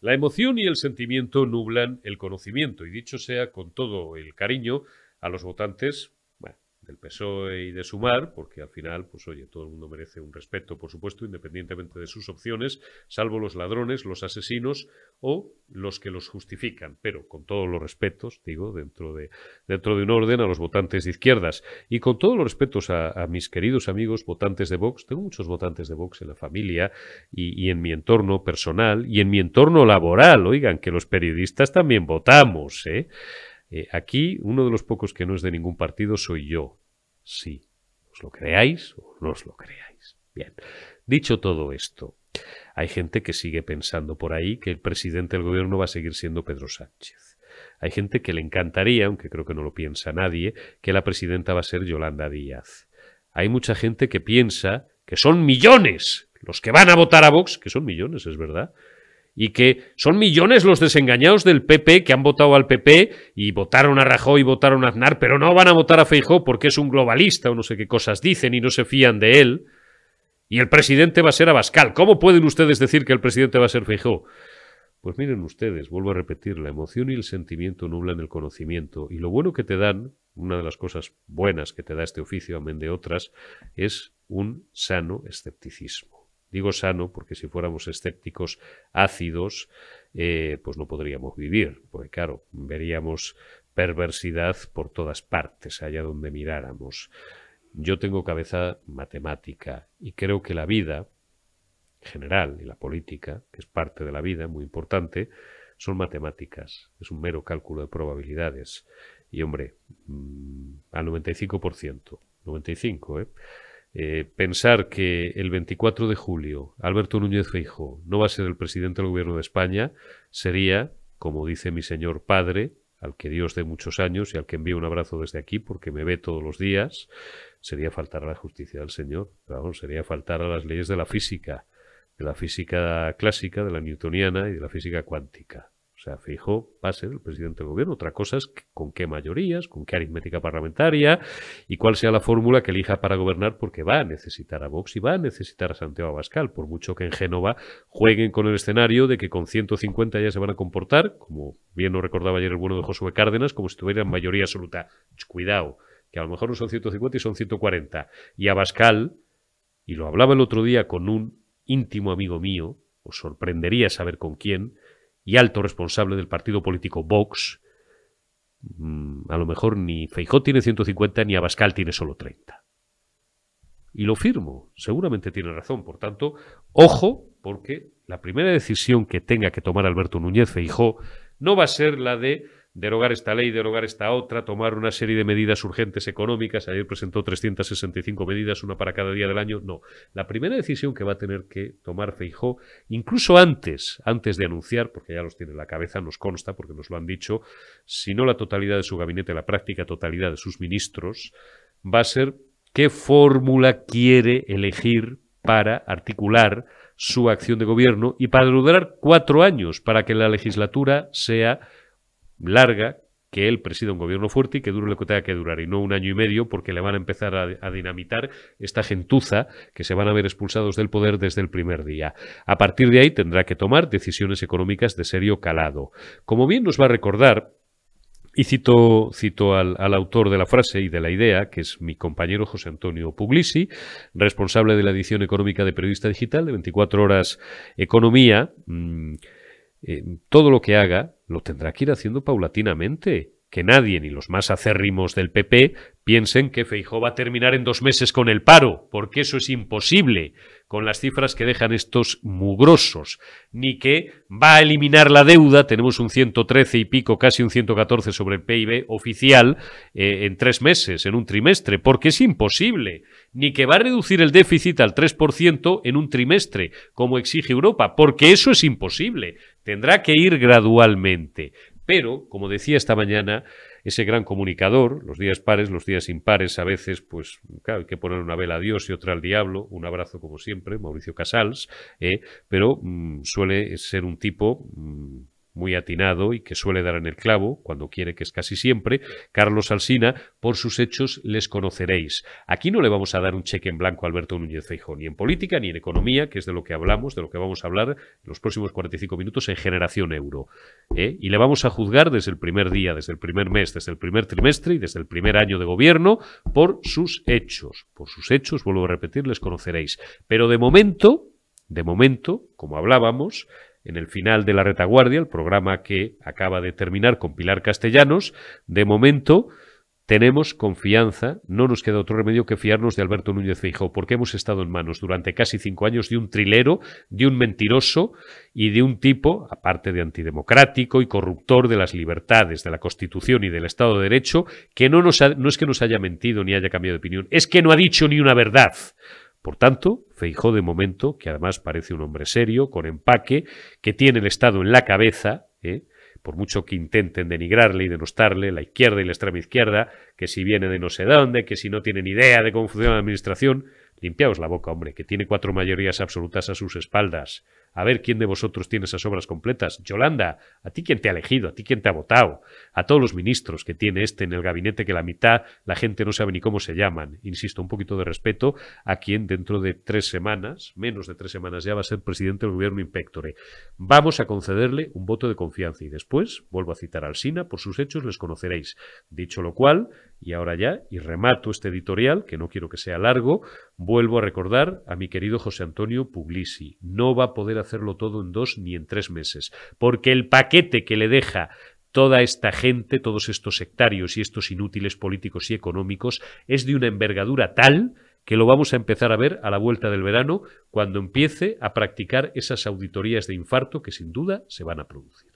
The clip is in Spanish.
La emoción y el sentimiento nublan el conocimiento, y dicho sea con todo el cariño a los votantes del PSOE y de Sumar, porque al final, pues oye, todo el mundo merece un respeto, por supuesto, independientemente de sus opciones, salvo los ladrones, los asesinos o los que los justifican, pero con todos los respetos, digo, dentro de, dentro de un orden a los votantes de izquierdas. Y con todos los respetos a, mis queridos amigos votantes de Vox, tengo muchos votantes de Vox en la familia y, y en mi entorno personal y en mi entorno laboral, oigan, que los periodistas también votamos, ¿eh? Eh, aquí, uno de los pocos que no es de ningún partido soy yo. Sí, os lo creáis o no os lo creáis. Bien, dicho todo esto, hay gente que sigue pensando por ahí que el presidente del gobierno va a seguir siendo Pedro Sánchez. Hay gente que le encantaría, aunque creo que no lo piensa nadie, que la presidenta va a ser Yolanda Díaz. Hay mucha gente que piensa que son millones los que van a votar a Vox, que son millones, es verdad, y que son millones los desengañados del PP que han votado al PP y votaron a Rajoy y votaron a Aznar, pero no van a votar a Feijó porque es un globalista o no sé qué cosas dicen y no se fían de él. Y el presidente va a ser Abascal. ¿Cómo pueden ustedes decir que el presidente va a ser Feijó? Pues miren ustedes, vuelvo a repetir, la emoción y el sentimiento nublan el conocimiento. Y lo bueno que te dan, una de las cosas buenas que te da este oficio, amén de otras, es un sano escepticismo. Digo sano porque si fuéramos escépticos ácidos, eh, pues no podríamos vivir, porque claro, veríamos perversidad por todas partes, allá donde miráramos. Yo tengo cabeza matemática y creo que la vida general y la política, que es parte de la vida, muy importante, son matemáticas, es un mero cálculo de probabilidades. Y hombre, mm, al 95%, 95%, ¿eh? Eh, pensar que el 24 de julio Alberto Núñez Feijo no va a ser el presidente del gobierno de España sería, como dice mi señor padre, al que Dios dé muchos años y al que envío un abrazo desde aquí porque me ve todos los días, sería faltar a la justicia del Señor, vamos, sería faltar a las leyes de la física, de la física clásica, de la newtoniana y de la física cuántica. O sea, fijo, pase el presidente del gobierno. Otra cosa es con qué mayorías, con qué aritmética parlamentaria y cuál sea la fórmula que elija para gobernar, porque va a necesitar a Vox y va a necesitar a Santiago Abascal, por mucho que en Génova jueguen con el escenario de que con 150 ya se van a comportar, como bien lo recordaba ayer el bueno de Josué Cárdenas, como si tuvieran mayoría absoluta. Cuidado, que a lo mejor no son 150 y son 140. Y Abascal, y lo hablaba el otro día con un íntimo amigo mío, os sorprendería saber con quién, y alto responsable del partido político Vox, mm, a lo mejor ni Feijó tiene 150 ni Abascal tiene solo 30. Y lo firmo, seguramente tiene razón. Por tanto, ojo, porque la primera decisión que tenga que tomar Alberto Núñez Feijó no va a ser la de derogar esta ley, derogar esta otra, tomar una serie de medidas urgentes económicas. Ayer presentó 365 medidas, una para cada día del año. No, la primera decisión que va a tener que tomar Feijó, incluso antes, antes de anunciar, porque ya los tiene en la cabeza, nos consta, porque nos lo han dicho, si no la totalidad de su gabinete, la práctica totalidad de sus ministros, va a ser qué fórmula quiere elegir para articular su acción de gobierno y para durar cuatro años para que la legislatura sea larga, que él presida un gobierno fuerte y que dure lo que tenga que durar, y no un año y medio, porque le van a empezar a, dinamitar esta gentuza que se van a ver expulsados del poder desde el primer día. A partir de ahí tendrá que tomar decisiones económicas de serio calado. Como bien nos va a recordar, y cito, al, autor de la frase y de la idea, que es mi compañero José Antonio Puglisi, responsable de la edición económica de Periodista Digital de 24 Horas Economía. Mm, eh, todo lo que haga, lo tendrá que ir haciendo paulatinamente, que nadie, ni los más acérrimos del PP, piensen que Feijó va a terminar en dos meses con el paro, porque eso es imposible con las cifras que dejan estos mugrosos, ni que va a eliminar la deuda, tenemos un 113 y pico, casi un 114 sobre el PIB oficial eh, en tres meses, en un trimestre, porque es imposible, ni que va a reducir el déficit al 3% en un trimestre, como exige Europa, porque eso es imposible, tendrá que ir gradualmente. Pero, como decía esta mañana, ese gran comunicador, los días pares, los días impares, a veces, pues, claro, hay que poner una vela a Dios y otra al diablo, un abrazo como siempre, Mauricio Casals, eh, pero mm, suele ser un tipo... Mm, muy atinado y que suele dar en el clavo, cuando quiere que es casi siempre, Carlos Alsina, por sus hechos les conoceréis. Aquí no le vamos a dar un cheque en blanco a Alberto Núñez Feijóo, ni en política ni en economía, que es de lo que hablamos, de lo que vamos a hablar en los próximos 45 minutos en Generación Euro. ¿eh? Y le vamos a juzgar desde el primer día, desde el primer mes, desde el primer trimestre y desde el primer año de gobierno por sus hechos. Por sus hechos, vuelvo a repetir, les conoceréis. Pero de momento, de momento, como hablábamos, en el final de la retaguardia, el programa que acaba de terminar con Pilar Castellanos. De momento tenemos confianza, no nos queda otro remedio que fiarnos de Alberto Núñez Feijóo, porque hemos estado en manos durante casi cinco años de un trilero, de un mentiroso y de un tipo, aparte de antidemocrático y corruptor de las libertades, de la Constitución y del Estado de Derecho, que no, nos no es que nos haya mentido ni haya cambiado de opinión, es que no ha dicho ni una verdad. Por tanto, Feijó de momento, que además parece un hombre serio, con empaque, que tiene el Estado en la cabeza, ¿eh? por mucho que intenten denigrarle y denostarle, la izquierda y la extrema izquierda, que si viene de no sé dónde, que si no tienen idea de cómo funciona la administración, limpiaos la boca, hombre, que tiene cuatro mayorías absolutas a sus espaldas. A ver quién de vosotros tiene esas obras completas. Yolanda, a ti quien te ha elegido, a ti quien te ha votado, a todos los ministros que tiene este en el gabinete, que la mitad la gente no sabe ni cómo se llaman. Insisto, un poquito de respeto a quien dentro de tres semanas, menos de tres semanas ya, va a ser presidente del gobierno impectore. Vamos a concederle un voto de confianza y después, vuelvo a citar al SINA, por sus hechos les conoceréis. Dicho lo cual, y ahora ya, y remato este editorial, que no quiero que sea largo, vuelvo a recordar a mi querido José Antonio Puglisi. No va a poder hacerlo todo en dos ni en tres meses, porque el paquete que le deja toda esta gente, todos estos sectarios y estos inútiles políticos y económicos, es de una envergadura tal que lo vamos a empezar a ver a la vuelta del verano, cuando empiece a practicar esas auditorías de infarto que sin duda se van a producir.